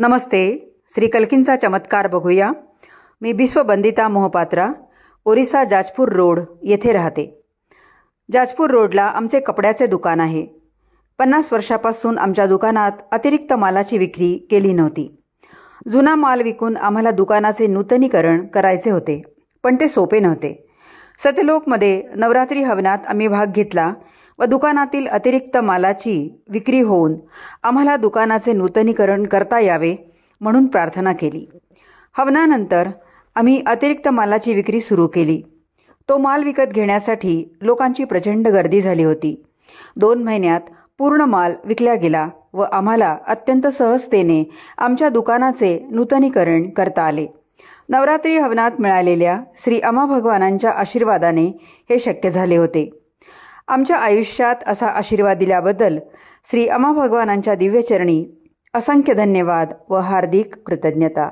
नमस्ते श्री कल्किनचा चमत्कार बघूया मी विश्वबंदिता मोहपात्रा ओरिसा जाजपूर रोड येथे राहते जाजपूर रोडला आमचे कपड्याचे दुकान आहे पन्नास वर्षापासून आमच्या दुकानात अतिरिक्त मालाची विक्री केली नव्हती जुना माल विकून आम्हाला दुकानाचे नूतनीकरण करायचे होते पण ते सोपे नव्हते सतलोकमध्ये नवरात्री हवनात आम्ही भाग घेतला व दुकानातील अतिरिक्त मालाची विक्री होऊन आम्हाला दुकानाचे नूतनीकरण करता यावे म्हणून प्रार्थना केली हवनानंतर आम्ही अतिरिक्त मालाची विक्री सुरू केली तो माल विकत घेण्यासाठी लोकांची प्रचंड गर्दी झाली होती दोन महिन्यात पूर्ण माल विकला गेला व आम्हाला अत्यंत सहजतेने आमच्या दुकानाचे नूतनीकरण करता आले नवरात्री हवनात मिळालेल्या श्री अमा भगवानांच्या आशीर्वादाने हे शक्य झाले होते आमच्या आयुष्यात असा आशीर्वाद दिल्याबद्दल श्री अमा भगवानांच्या दिव्यचरणी असंख्य धन्यवाद व हार्दिक कृतज्ञता